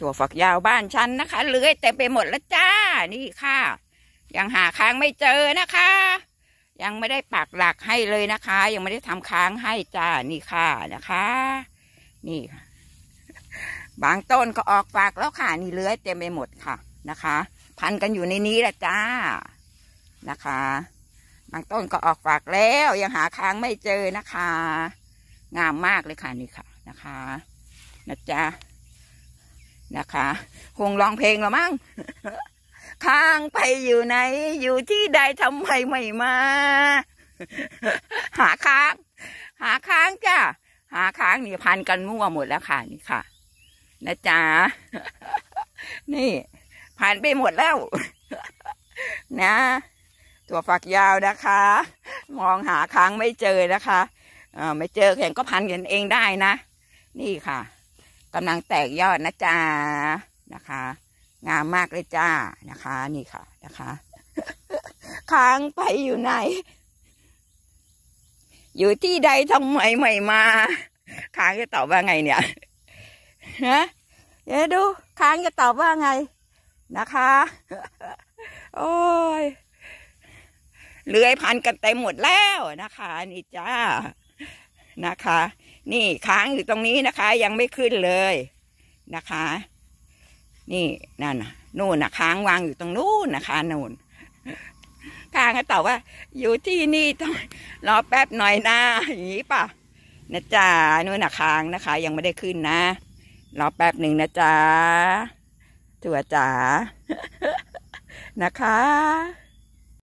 ถั่วฝักยาวบ้านฉันนะคะเลื้อยเต็มไปหมดแล้วจ้า นี่ค่ะ ยังหาค้างไม่เจอนะคะ ยังไม่ได้ปักหลักให้เลยนะคะ ยังไม่ได้ทำค้างให้จ้า นี่ค่ะนะคะ นี่ค่ะบางต้นก็ออกฝากแล้วค่ะนี่เลื้อยเต็มไปหมดค่ะนะคะ พันกันอยู่ในนี้แหละจ้านะคะ บางต้นก็ออกฝากแล้ว ยังหาค้างไม่เจอนะคะ งามมากเลยค่ะนี่ค่ะ นะคะนะจ๊ะนะคะ คงร้องเพลงหรือมั้งข้างไปอยู่ไหน อยู่ที่ใดทำไมไม่มา หาค้าง หาค้างจ้าหาค้างนี่พันกันมั่วหมดแล้วค่ะนี่ค่ะ นะจ๊ะ นี่ ผ่านไปหมดแล้ว นะ ตัวฝักยาวนะคะ มองหาค้างไม่เจอนะคะไม่เจอแข่งก็พันกันเองได้นะ นี่ค่ะกำลังแตกยอดนะจ๊ะนะคะ งามมากเลยจ้านะคะ นี่ค่ะนะคะ ค้างไปอยู่ไหน อยู่ที่ใดทำไมไม่มา ค้างจะตอบว่าไงเนี่ยฮะเดี๋ยวดู ค้างจะตอบว่าไงนะคะ โอ้ยเลื้อยพันกันเต็มหมดแล้วนะคะ นี่จ้านะคะนี่ค้างอยู่ตรงนี้นะคะ ยังไม่ขึ้นเลยนะคะ นี่นั่นนู่นนะค้างวางอยู่ตรงนู้นนะคะนู่นค้างก็ตอบว่า อยู่ที่นี่ต้อง รอแป๊บหน่อยนะอย่างนี้ป่ะนะจ๊ะนู่นนะค้างนะคะ ยังไม่ได้ขึ้นนะ รอแป๊บหนึ่งนะจ๊ะจัวจ๋านะคะ